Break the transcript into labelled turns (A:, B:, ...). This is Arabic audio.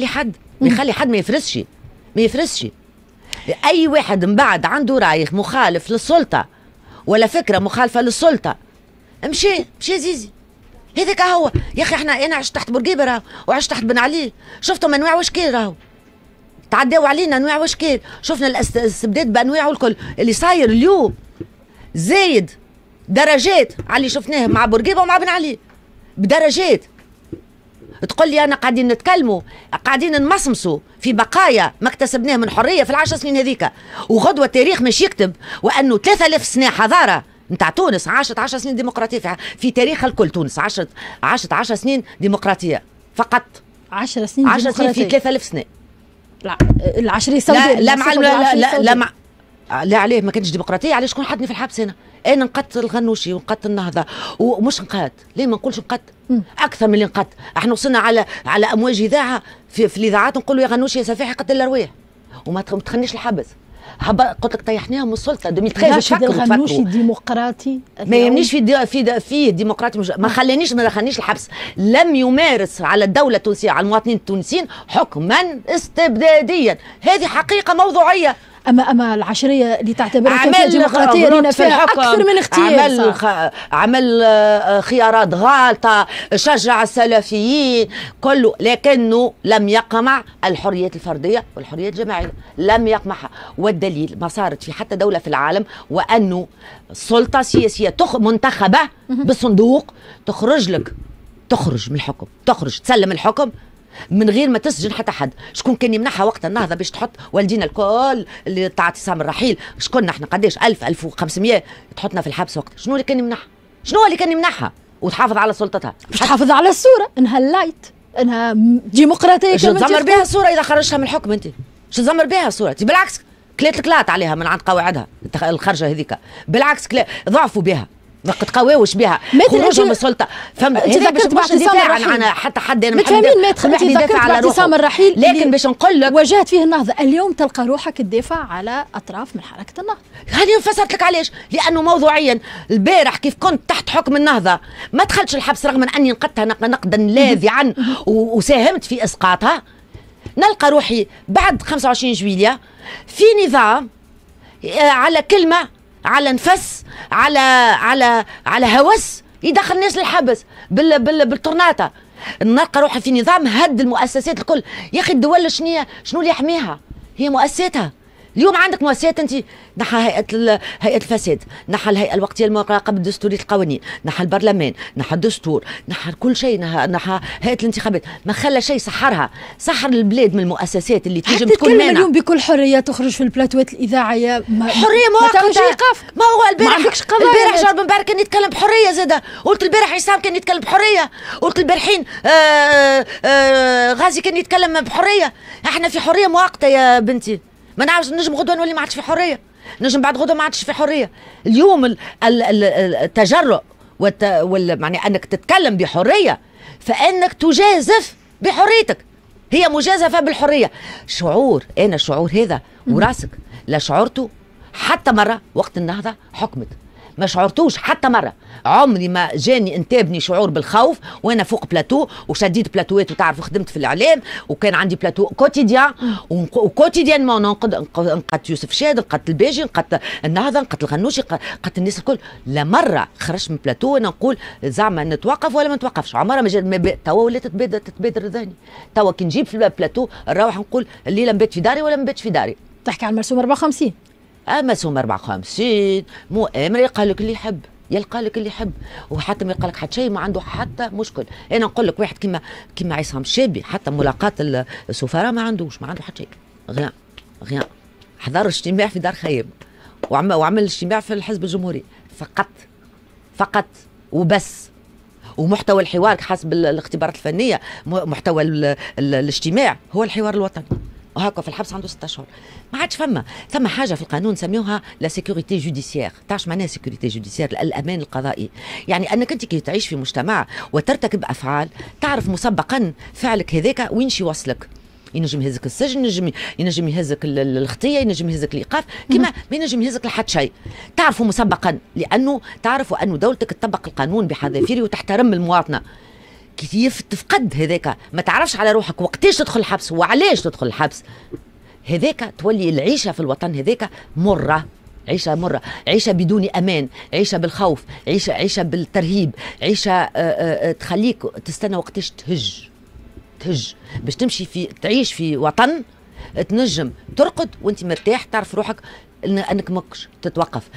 A: يخلي حد يخلي حد ما يفرزش ما يفرزش اي واحد من بعد عنده راي مخالف للسلطه ولا فكره مخالفه للسلطه مشي مشي زيزي هذاك هو يا اخي احنا انا عشت تحت بورقيبه راهو وعشت تحت بن علي شفتهم انواع وشكال راهو تعداو علينا انواع وشكال شفنا الاستبداد بانواعه الكل اللي صاير اليوم زايد درجات على اللي شفناه مع بورقيبه ومع بن علي بدرجات تقول لي انا قاعدين نتكلموا قاعدين نمصمصوا في بقايا ما اكتسبناه من حريه في العشر سنين هذيك وغدوه التاريخ مش يكتب وانه 3000 سنه حضاره نتاع تونس عاشت 10 سنين ديمقراطيه في, تاريخ الكل تونس عاشت عاشت 10 سنين ديمقراطيه فقط 10 سنين 10 سنين في 3000 سنه لا العشر سنين لا لا معلم لا لا, لا, لا, لا لا عليه ما كانتش ديمقراطيه علاش شكون حطني في الحبس انا انا نقتل الغنوشي ونقتل النهضه ومش نقاد ليه ما نقولش نقد اكثر من اللي نقد احنا وصلنا على على امواج اذاعه في, في الاذاعات نقولوا يا غنوشي يا سفاحي قتل الارواح وما تخنيش الحبس قلت لك طيحناها من السلطه 2013 فكروا الغنوشي ديمقراطي ما يهمنيش في دي في في ديمقراطي مش ما خلانيش ما دخلنيش الحبس لم يمارس على الدوله التونسيه على المواطنين التونسيين حكما استبداديا هذه حقيقه موضوعيه اما اما العشريه اللي تعتبرها عمل ديمقراطيه لنا فيها اكثر من اختيار عمل خ... عمل آه، خيارات غالطه شجع السلفيين كله لكنه لم يقمع الحريات الفرديه والحريات الجماعيه لم يقمعها والدليل ما صارت في حتى دوله في العالم وانه سلطه سياسيه تخ... منتخبه بالصندوق تخرج لك تخرج من الحكم تخرج تسلم الحكم من غير ما تسجن حتى حد شكون كان يمنحها وقت النهضه باش تحط والدينا الكل اللي تاع اعتصام الرحيل شكون احنا قداش 1000 1500 تحطنا في الحبس وقت شنو اللي كان يمنحها شنو اللي كان يمنحها وتحافظ على سلطتها باش تحافظ على الصوره انها لايت انها ديمقراطيه شو تزمر بها الصوره اذا خرجتها من الحكم انت شو تزمر بها الصوره بالعكس كلات الكلات عليها من عند قواعدها الخرجه هذيك بالعكس ضعفوا بها ما قتقاووش بها خروجهم من السلطه فهمت ذكرت باش نبقاش ندافع عن, عن حتى حد انا متفاهمين ما على روحي الرحيل لكن باش نقول لك واجهت فيه النهضه اليوم تلقى روحك تدافع على اطراف من حركه النهضه هذه فسرت لك علاش لانه موضوعيا البارح كيف كنت تحت حكم النهضه ما دخلتش الحبس رغم اني نقدتها نقدا لاذعا وساهمت في اسقاطها نلقى روحي بعد 25 جويليه في نظام آه، على كلمه على نفس على على على هوس يدخل الناس للحبس بال بال بالطرناطه نلقى روحي في نظام هد المؤسسات الكل يا اخي الدول شنو شنو اللي يحميها هي مؤسساتها اليوم عندك مؤسسات انت نحى هيئه هيئه الفساد نحى الهيئه الوقتيه المراقبه الدستوريه القوانين نحى البرلمان نحى الدستور نحى كل شيء نحى هيئه الانتخابات ما خلى شيء سحرها سحر البلاد من المؤسسات اللي تنجم تكون مانعه اليوم بكل حريه تخرج في البلاتوات الاذاعيه ما حريه مؤقته ما هو البارح البارح جار بن مبارك كان يتكلم بحريه زاده قلت البارح عصام كان يتكلم بحريه قلت البارحين آآ آه، آآ آه، آه، غازي كان يتكلم بحريه احنا في حريه مؤقته يا بنتي ما نعرفش نجم غدوه نولي ما عادش في حريه نجم بعد غدوه ما عادش في حريه اليوم التجرؤ والت... وال... يعني انك تتكلم بحريه فانك تجازف بحريتك هي مجازفه بالحريه شعور انا الشعور هذا وراسك لا شعرته حتى مره وقت النهضه حكمت ما شعرتوش حتى مره عمري ما جاني انتابني شعور بالخوف وانا فوق بلاتو وشديت بلاتوات وتعرف خدمت في الاعلام وكان عندي بلاتو كوتيديان وكوتيديان ما ننقد نقد يوسف شاد نقد الباجي نقد النهضه نقد الغنوشي نقد الناس الكل لا مره خرجت من بلاتو وانا نقول زعما نتوقف ولا ما نتوقفش عمرها ما توا ولات تتبادر تتبادر ذهني توا كي نجيب في البلاتو نروح نقول الليله نبات في داري ولا ما نباتش في داري تحكي على المرسوم 54 اما سوم 54 مؤامره يلقى لك اللي يحب يلقى لك اللي يحب وحتى ما يلقى لك حتى شيء ما عنده حتى مشكل انا نقول لك واحد كيما كيما عصام الشابي حتى ملاقات السفراء ما عندوش ما عنده حتى شيء غيان غيان حضر اجتماع في دار خيم وعمل وعمل اجتماع في الحزب الجمهوري فقط فقط وبس ومحتوى الحوار حسب الاختبارات الفنيه محتوى الاجتماع هو الحوار الوطني وهكا في الحبس عنده ستة اشهر ما عادش فما ثم حاجه في القانون سميوها لا سيكوريتي جوديسيير تعرف معناها سيكوريتي جوديسيير الامان القضائي يعني انك انت كي تعيش في مجتمع وترتكب افعال تعرف مسبقا فعلك هذاك وين شي يوصلك ينجم يهزك السجن ينجم ينجم يهزك الخطيه ينجم يهزك الايقاف كما ما ينجم يهزك لحد شيء تعرفوا مسبقا لانه تعرفوا انه دولتك تطبق القانون بحذافيره وتحترم المواطنه كيف تفقد هذاك ما تعرفش على روحك وقتاش تدخل الحبس وعلاش تدخل الحبس هذاك تولي العيشه في الوطن هذاك مره عيشة مرة عيشة بدون أمان عيشة بالخوف عيشة, عيشة بالترهيب عيشة آآ آه، آآ آه، آه، تخليك تستنى وقتاش تهج تهج باش تمشي في تعيش في وطن تنجم ترقد وانت مرتاح تعرف روحك انك مكش تتوقف